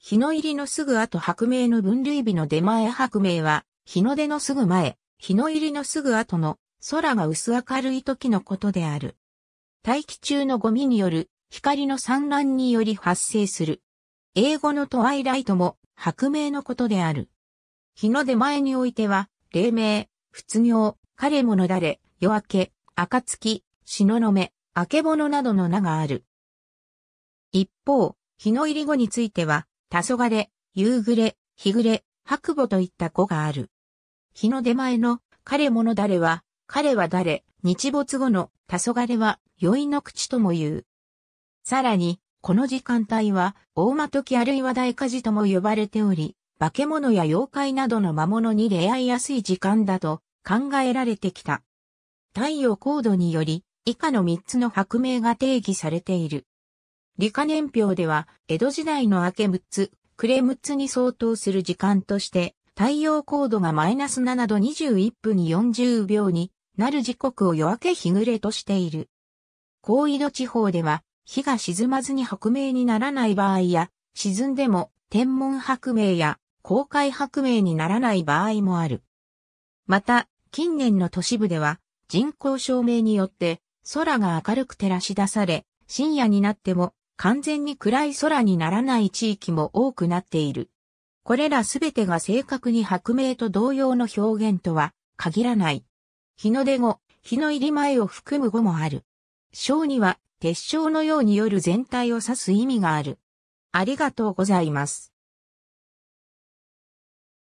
日の入りのすぐ後白明の分類日の出前白明は、日の出のすぐ前、日の入りのすぐ後の空が薄明るい時のことである。大気中のゴミによる光の散乱により発生する。英語のトワイライトも白明のことである。日の出前においては、黎明、仏行、彼者だれ、夜明け、暁、篠の目、明けぼのなどの名がある。一方、日の入り後については、黄昏、夕暮れ、日暮れ、白母といった語がある。日の出前の彼者誰は、彼は誰、日没後の黄昏は宵の口とも言う。さらに、この時間帯は、大間時あるいは大火事とも呼ばれており、化け物や妖怪などの魔物に出会いやすい時間だと考えられてきた。太陽高度により、以下の3つの白名が定義されている。理科年表では、江戸時代の明け6つ、暮れ6つに相当する時間として、太陽高度がマイナス7度21分40秒になる時刻を夜明け日暮れとしている。高緯度地方では、日が沈まずに白明にならない場合や、沈んでも天文白明や公開白明にならない場合もある。また、近年の都市部では、人工照明によって、空が明るく照らし出され、深夜になっても完全に暗い空にならない地域も多くなっている。これらすべてが正確に白明と同様の表現とは限らない。日の出後、日の入り前を含む語もある。章には、鉄章のように夜全体を指す意味がある。ありがとうございます。